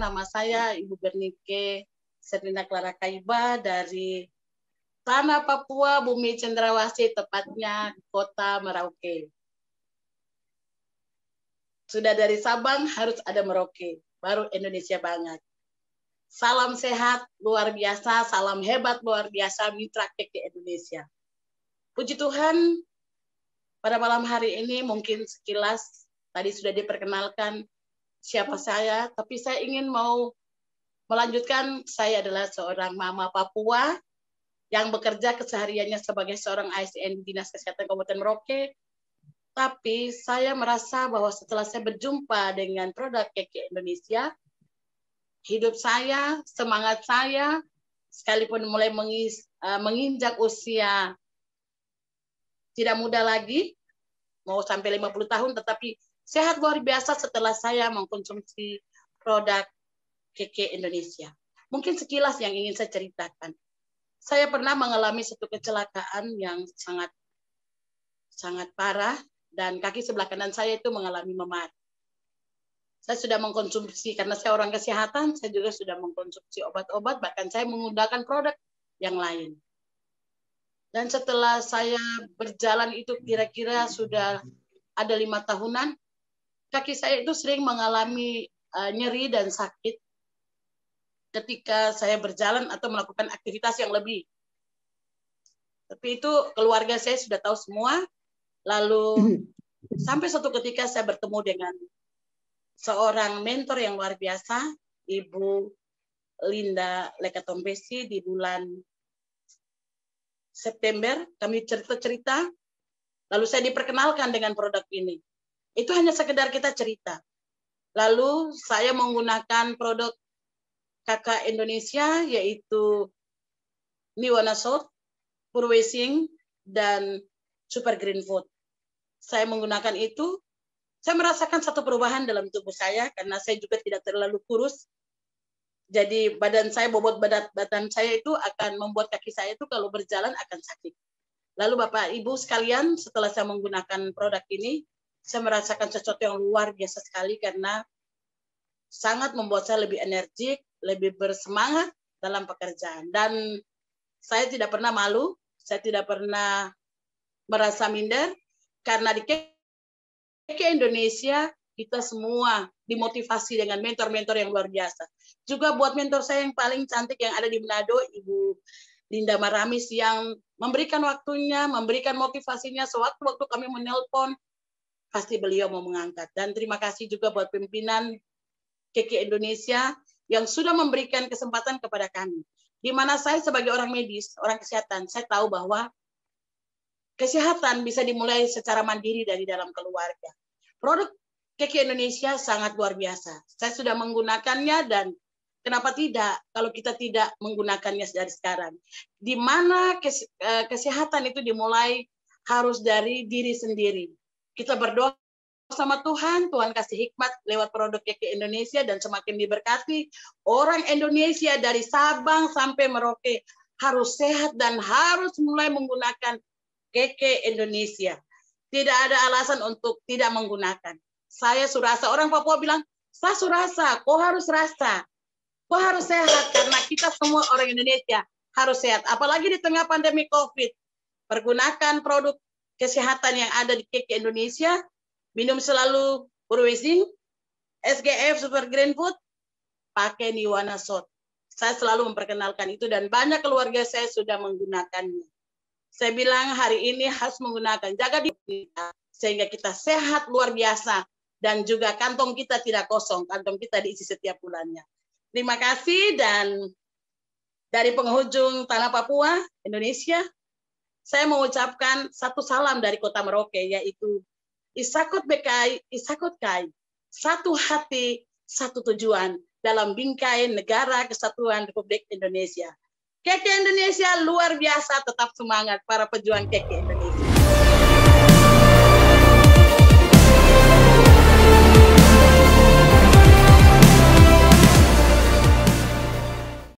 nama saya Ibu Bernike Serina Clara Kaiba dari tanah Papua, bumi Cendrawasih, tepatnya kota Merauke. Sudah dari Sabang harus ada Merauke, baru Indonesia banget. Salam sehat luar biasa, salam hebat luar biasa mitra di Indonesia. Puji Tuhan, pada malam hari ini mungkin sekilas tadi sudah diperkenalkan siapa oh. saya, tapi saya ingin mau melanjutkan saya adalah seorang mama Papua yang bekerja kesehariannya sebagai seorang ASN Dinas Kesehatan Kabupaten Merauke. Tapi saya merasa bahwa setelah saya berjumpa dengan produk keke Indonesia, hidup saya, semangat saya, sekalipun mulai mengis, uh, menginjak usia tidak muda lagi, mau sampai 50 tahun, tetapi sehat luar biasa setelah saya mengkonsumsi produk KK Indonesia. Mungkin sekilas yang ingin saya ceritakan. Saya pernah mengalami satu kecelakaan yang sangat sangat parah dan kaki sebelah kanan saya itu mengalami memar. Saya sudah mengkonsumsi karena saya orang kesehatan, saya juga sudah mengkonsumsi obat-obat bahkan saya menggunakan produk yang lain. Dan setelah saya berjalan itu kira-kira sudah ada lima tahunan, kaki saya itu sering mengalami uh, nyeri dan sakit ketika saya berjalan atau melakukan aktivitas yang lebih. Tapi itu keluarga saya sudah tahu semua. Lalu sampai suatu ketika saya bertemu dengan seorang mentor yang luar biasa, Ibu Linda Lekatombesi di bulan September kami cerita-cerita lalu saya diperkenalkan dengan produk ini. Itu hanya sekedar kita cerita. Lalu saya menggunakan produk kakak Indonesia yaitu Miwana Salt, Purwesing, dan Super Green Food. Saya menggunakan itu, saya merasakan satu perubahan dalam tubuh saya karena saya juga tidak terlalu kurus. Jadi badan saya, bobot badan, badan saya itu akan membuat kaki saya itu kalau berjalan akan sakit. Lalu Bapak Ibu sekalian, setelah saya menggunakan produk ini, saya merasakan sesuatu yang luar biasa sekali karena sangat membuat saya lebih energik, lebih bersemangat dalam pekerjaan. Dan saya tidak pernah malu, saya tidak pernah merasa minder, karena di KK Indonesia kita semua dimotivasi dengan mentor-mentor yang luar biasa. Juga buat mentor saya yang paling cantik yang ada di Manado, Ibu Linda Maramis yang memberikan waktunya, memberikan motivasinya sewaktu-waktu kami menelpon, pasti beliau mau mengangkat. Dan terima kasih juga buat pimpinan KK Indonesia yang sudah memberikan kesempatan kepada kami. Di mana saya sebagai orang medis, orang kesehatan, saya tahu bahwa kesehatan bisa dimulai secara mandiri dari dalam keluarga. Produk KK Indonesia sangat luar biasa. Saya sudah menggunakannya dan kenapa tidak kalau kita tidak menggunakannya dari sekarang. Di mana eh, kesehatan itu dimulai harus dari diri sendiri kita berdoa sama Tuhan, Tuhan kasih hikmat lewat produk ke Indonesia dan semakin diberkati. Orang Indonesia dari Sabang sampai Merauke harus sehat dan harus mulai menggunakan keke Indonesia. Tidak ada alasan untuk tidak menggunakan. Saya surasa, orang Papua bilang, saya surasa, kau harus rasa. Kau harus sehat karena kita semua orang Indonesia harus sehat. Apalagi di tengah pandemi COVID. Pergunakan produk kesehatan yang ada di KK Indonesia, minum selalu Purwesing, SGF Super Green Food, pakai Niwana Sot. Saya selalu memperkenalkan itu dan banyak keluarga saya sudah menggunakannya. Saya bilang hari ini harus menggunakan jaga diri sehingga kita sehat luar biasa dan juga kantong kita tidak kosong, kantong kita diisi setiap bulannya. Terima kasih dan dari penghujung tanah Papua, Indonesia, saya mengucapkan satu salam dari kota Merauke, yaitu isakut Bekai, isakut Kai, satu hati, satu tujuan dalam bingkai negara kesatuan Republik Indonesia. Keke Indonesia luar biasa, tetap semangat para pejuang Keke Indonesia.